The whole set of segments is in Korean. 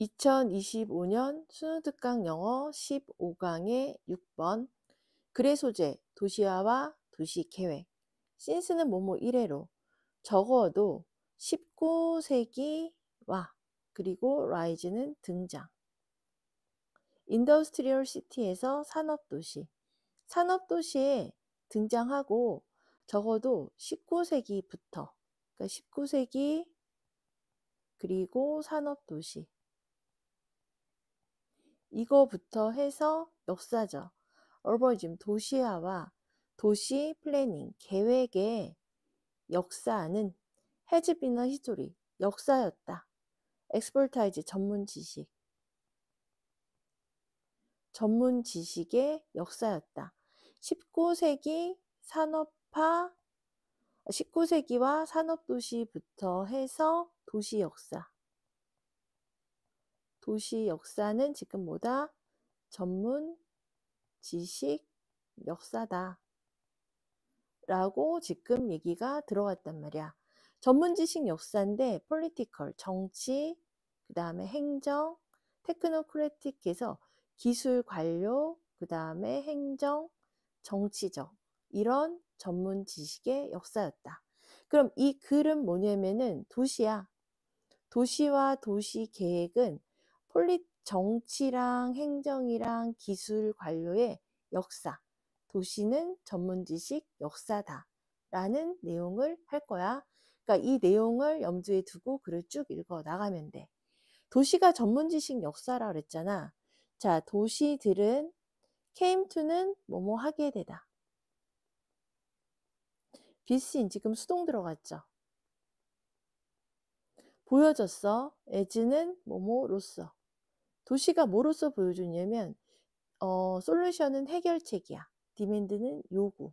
2025년 수능특강 영어 15강의 6번 글의 소재 도시화와 도시계획 신스는 모모 1회로 적어도 19세기와 그리고 라이즈는 등장 인더스트리얼 시티에서 산업도시 산업도시에 등장하고 적어도 19세기부터 그러니까 19세기 그리고 산업도시 이거부터 해서 역사죠. 어버이즘 도시화와 도시 플래닝 계획의 역사는 해즈비너 히스토리 역사였다. 엑스폴타이즈 전문 지식 전문 지식의 역사였다. 19세기 산업화 19세기와 산업도시부터 해서 도시 역사 도시 역사는 지금 뭐다? 전문 지식 역사다. 라고 지금 얘기가 들어갔단 말이야. 전문 지식 역사인데 political, 정치, 그 다음에 행정, 테크노크래틱해서 기술 관료, 그 다음에 행정, 정치적 이런 전문 지식의 역사였다. 그럼 이 글은 뭐냐면은 도시야. 도시와 도시 계획은 폴리 정치랑 행정이랑 기술 관료의 역사, 도시는 전문 지식 역사다. 라는 내용을 할 거야. 그러니까 이 내용을 염두에 두고 글을 쭉 읽어 나가면 돼. 도시가 전문 지식 역사라 그랬잖아. 자, 도시들은 came to는 뭐뭐 하게 되다. 비 c 인 지금 수동 들어갔죠. 보여졌어. 에즈는 뭐뭐로써 도시가 뭐로서 보여주냐면 어, 솔루션은 해결책이야. 디맨드는 요구.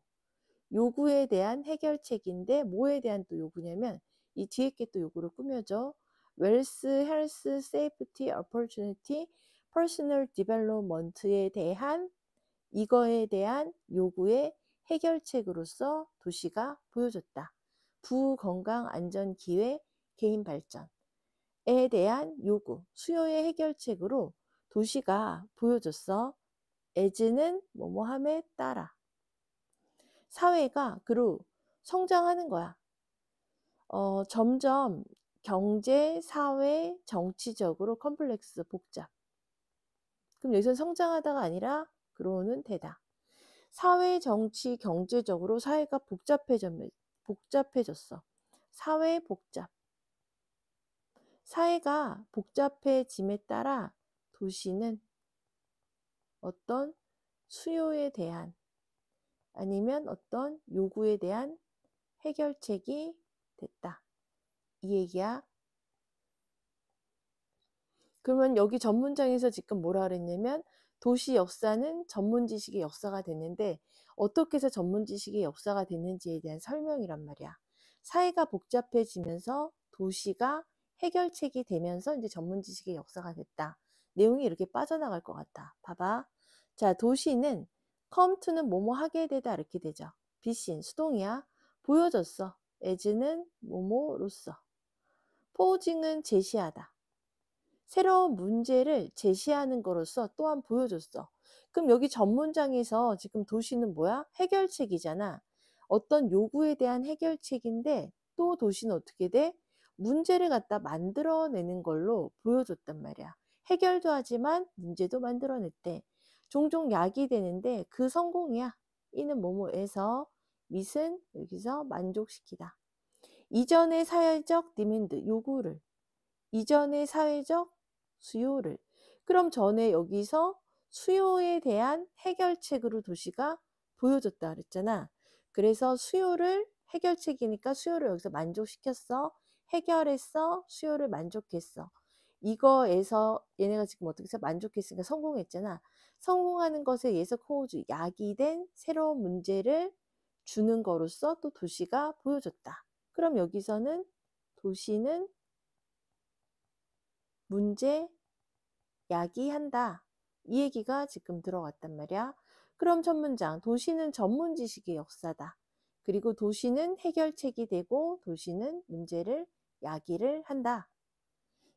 요구에 대한 해결책인데 뭐에 대한 또 요구냐면 이 뒤에 게 또 요구로 꾸며져. 웰스, 헬스, 세이프티, 어퍼튜니티, 퍼스널 디벨로먼트에 대한 이거에 대한 요구의 해결책으로서 도시가 보여줬다. 부, 건강, 안전, 기회, 개인 발전. 에 대한 요구, 수요의 해결책으로 도시가 보여줬어. 에즈는 뭐뭐함에 따라. 사회가 그로 성장하는 거야. 어, 점점 경제, 사회, 정치적으로 컴플렉스, 복잡. 그럼 여기서 성장하다가 아니라 그로는 되다. 사회, 정치, 경제적으로 사회가 복잡해졌, 복잡해졌어. 사회 복잡. 사회가 복잡해짐에 따라 도시는 어떤 수요에 대한 아니면 어떤 요구에 대한 해결책이 됐다. 이 얘기야. 그러면 여기 전문장에서 지금 뭐라 그랬냐면 도시 역사는 전문 지식의 역사가 됐는데 어떻게 해서 전문 지식의 역사가 됐는지에 대한 설명이란 말이야. 사회가 복잡해지면서 도시가 해결책이 되면서 이제 전문 지식의 역사가 됐다. 내용이 이렇게 빠져나갈 것 같다. 봐봐. 자, 도시는 come to는 뭐뭐 하게 되다 이렇게 되죠. 비신 수동이야. 보여졌어. as는 뭐뭐로써 posing은 제시하다. 새로운 문제를 제시하는 거로서 또한 보여줬어. 그럼 여기 전문장에서 지금 도시는 뭐야? 해결책이잖아. 어떤 요구에 대한 해결책인데 또 도시는 어떻게 돼? 문제를 갖다 만들어내는 걸로 보여줬단 말이야. 해결도 하지만 문제도 만들어냈대. 종종 약이 되는데 그 성공이야. 이는 뭐뭐에서 미은 여기서 만족시키다. 이전의 사회적 디맨드 요구를 이전의 사회적 수요를 그럼 전에 여기서 수요에 대한 해결책으로 도시가 보여줬다 그랬잖아. 그래서 수요를 해결책이니까 수요를 여기서 만족시켰어. 해결했어? 수요를 만족했어? 이거에서 얘네가 지금 어떻게 해서 만족했으니까 성공했잖아. 성공하는 것에 의해서 코우주 야기된 새로운 문제를 주는 거로써또 도시가 보여줬다. 그럼 여기서는 도시는 문제 야기한다. 이 얘기가 지금 들어갔단 말이야. 그럼 첫 문장 도시는 전문 지식의 역사다. 그리고 도시는 해결책이 되고 도시는 문제를 야기를 한다.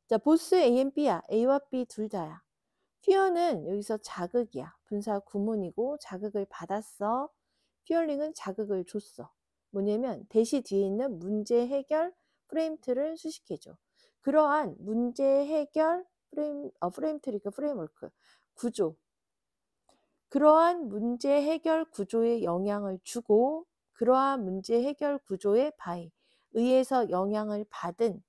자, 보스 AN B야. A와 B 둘 다야. 퓨어는 여기서 자극이야. 분사 구문이고 자극을 받았어. 퓨얼링은 자극을 줬어. 뭐냐면 대시 뒤에 있는 문제 해결 프레임틀을 수식해줘. 그러한 문제 해결 프레임, 어, 프레임 트리그 프레임워크 구조. 그러한 문제 해결 구조에 영향을 주고 그러한 문제 해결 구조의 바이 의해서 영향을 받은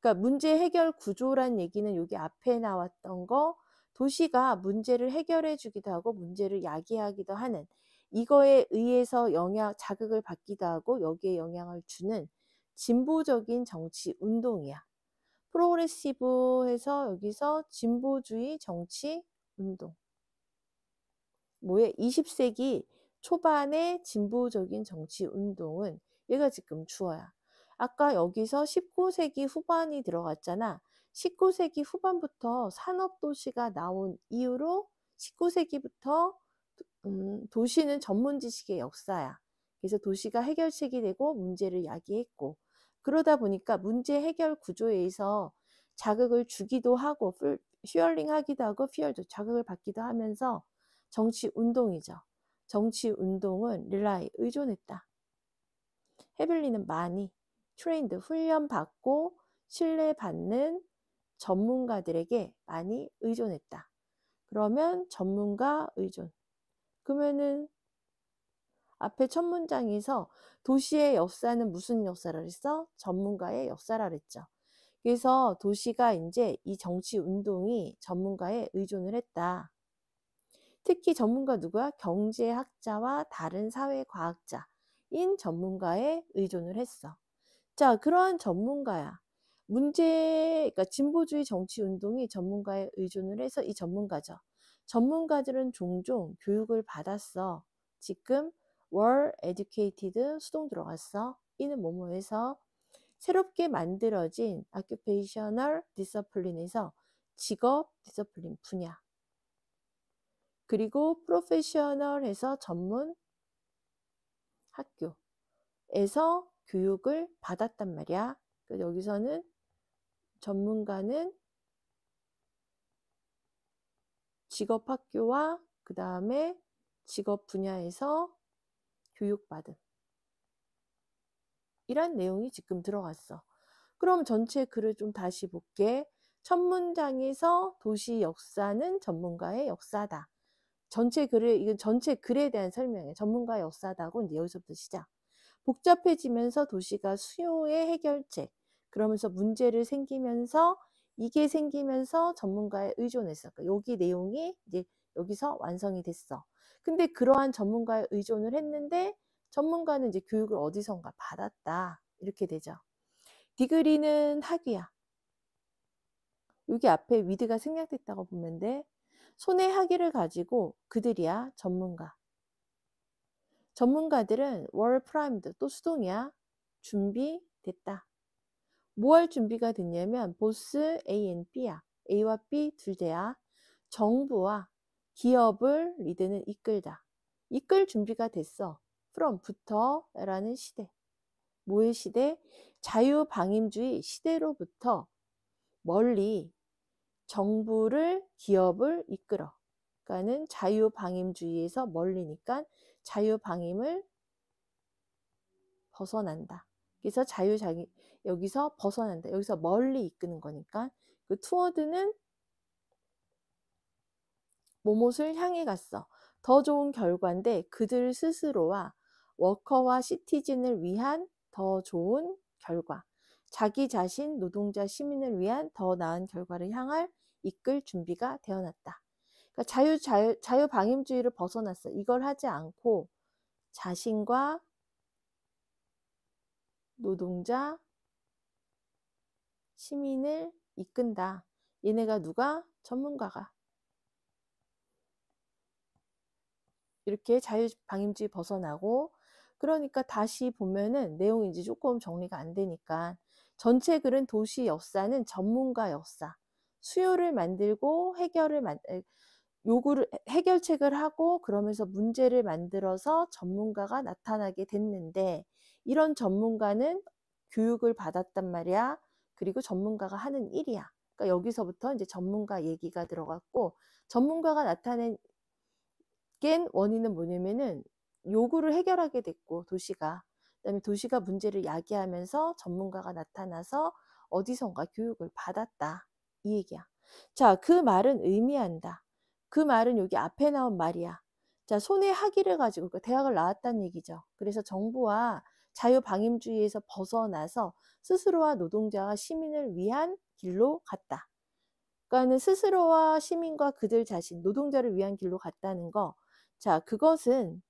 그러니까 문제 해결 구조란 얘기는 여기 앞에 나왔던 거 도시가 문제를 해결해 주기도 하고 문제를 야기하기도 하는 이거에 의해서 영향 자극을 받기도 하고 여기에 영향을 주는 진보적인 정치 운동이야. 프로그레시브해서 여기서 진보주의 정치 운동. 뭐에 20세기 초반의 진보적인 정치 운동은 얘가 지금 주어야. 아까 여기서 19세기 후반이 들어갔잖아. 19세기 후반부터 산업도시가 나온 이후로 19세기부터 음, 도시는 전문 지식의 역사야. 그래서 도시가 해결책이 되고 문제를 야기했고 그러다 보니까 문제 해결 구조에 의해서 자극을 주기도 하고 퓨얼링 하기도 하고 퓨얼도 자극을 받기도 하면서 정치 운동이죠. 정치 운동은 릴라에 의존했다. 헤블리는 많이 트레인드 훈련받고 신뢰받는 전문가들에게 많이 의존했다. 그러면 전문가 의존. 그러면은 앞에 첫 문장에서 도시의 역사는 무슨 역사를 했어? 전문가의 역사를 했죠. 그래서 도시가 이제 이 정치 운동이 전문가에 의존을 했다. 특히 전문가 누구야? 경제학자와 다른 사회과학자인 전문가에 의존을 했어. 자, 그러한 전문가야. 문제, 그러니까 진보주의 정치 운동이 전문가에 의존을 해서 이 전문가죠. 전문가들은 종종 교육을 받았어. 지금 were educated 수동 들어갔어. 이는 뭐뭐 해서 새롭게 만들어진 occupational discipline에서 직업 디서플린 분야 그리고 프로페셔널 에서 전문 학교에서 교육을 받았단 말이야. 여기서는 전문가는 직업학교와 그 다음에 직업 분야에서 교육받은 이런 내용이 지금 들어갔어. 그럼 전체 글을 좀 다시 볼게. 첫 문장에서 도시 역사는 전문가의 역사다. 전체 글을 이건 전체 글에 대한 설명에 전문가 역사다고 이제 여기서부터 시작. 복잡해지면서 도시가 수요의 해결책 그러면서 문제를 생기면서 이게 생기면서 전문가에 의존했어. 니까 여기 내용이 이제 여기서 완성이 됐어. 근데 그러한 전문가에 의존을 했는데 전문가는 이제 교육을 어디선가 받았다. 이렇게 되죠. 디그리는 학위야. 여기 앞에 위드가 생략됐다고 보면 돼. 손의 학위를 가지고 그들이야 전문가. 전문가들은 월 프라임드 또 수동이야 준비됐다. 뭐 할 준비가 됐냐면 보스 ANP야. A와 B 둘 대야 정부와 기업을 리드는 이끌다. 이끌 준비가 됐어. from부터 라는 시대. 뭐의 시대? 자유방임주의 시대로부터 멀리 정부를 기업을 이끌어. 그러니까는 자유방임주의에서 멀리니까 자유방임을 벗어난다. 그래서 자유자기 여기서 벗어난다. 여기서 멀리 이끄는 거니까 그 투어드는 모못을 향해 갔어. 더 좋은 결과인데 그들 스스로와 워커와 시티즌을 위한 더 좋은 결과. 자기 자신, 노동자, 시민을 위한 더 나은 결과를 향할 이끌 준비가 되어났다. 그러니까 자유, 자유, 자유 방임주의를 벗어났어. 이걸 하지 않고 자신과 노동자, 시민을 이끈다. 얘네가 누가? 전문가가. 이렇게 자유방임주의 벗어나고 그러니까 다시 보면은 내용이 이제 조금 정리가 안 되니까 전체 글은 도시 역사는 전문가 역사, 수요를 만들고 해결을 만 요구를 해결책을 하고 그러면서 문제를 만들어서 전문가가 나타나게 됐는데 이런 전문가는 교육을 받았단 말이야. 그리고 전문가가 하는 일이야. 그러니까 여기서부터 이제 전문가 얘기가 들어갔고 전문가가 나타낸 깬 원인은 뭐냐면은 요구를 해결하게 됐고 도시가 그다음에 도시가 문제를 야기하면서 전문가가 나타나서 어디선가 교육을 받았다. 이 얘기야. 자, 그 말은 의미한다. 그 말은 여기 앞에 나온 말이야. 자, 손에 학위를 가지고 그 대학을 나왔다는 얘기죠. 그래서 정부와 자유방임주의에서 벗어나서 스스로와 노동자와 시민을 위한 길로 갔다. 그러니까는 스스로와 시민과 그들 자신, 노동자를 위한 길로 갔다는 거. 자, 그것은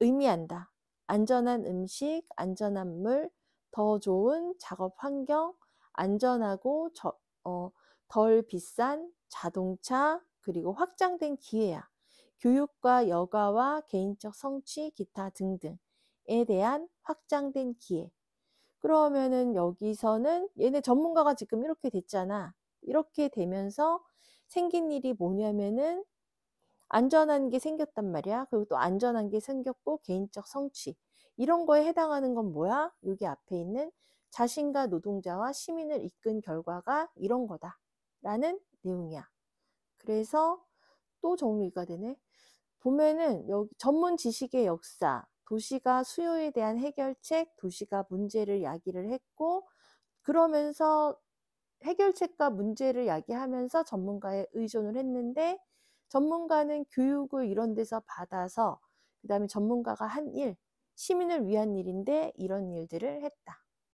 의미한다. 안전한 음식, 안전한 물, 더 좋은 작업 환경, 안전하고 저, 어, 덜 비싼 자동차, 그리고 확장된 기회야. 교육과 여가와 개인적 성취, 기타 등등에 대한 확장된 기회. 그러면은 여기서는 얘네 전문가가 지금 이렇게 됐잖아. 이렇게 되면서 생긴 일이 뭐냐면은 안전한 게 생겼단 말이야. 그리고 또 안전한 게 생겼고 개인적 성취 이런 거에 해당하는 건 뭐야? 여기 앞에 있는 자신과 노동자와 시민을 이끈 결과가 이런 거다라는 내용이야. 그래서 또 정리가 되네. 보면은 여기 전문 지식의 역사, 도시가 수요에 대한 해결책, 도시가 문제를 야기를 했고 그러면서 해결책과 문제를 야기하면서 전문가에 의존을 했는데 전문가는 교육을 이런 데서 받아서 그 다음에 전문가가 한 일, 시민을 위한 일인데 이런 일들을 했다.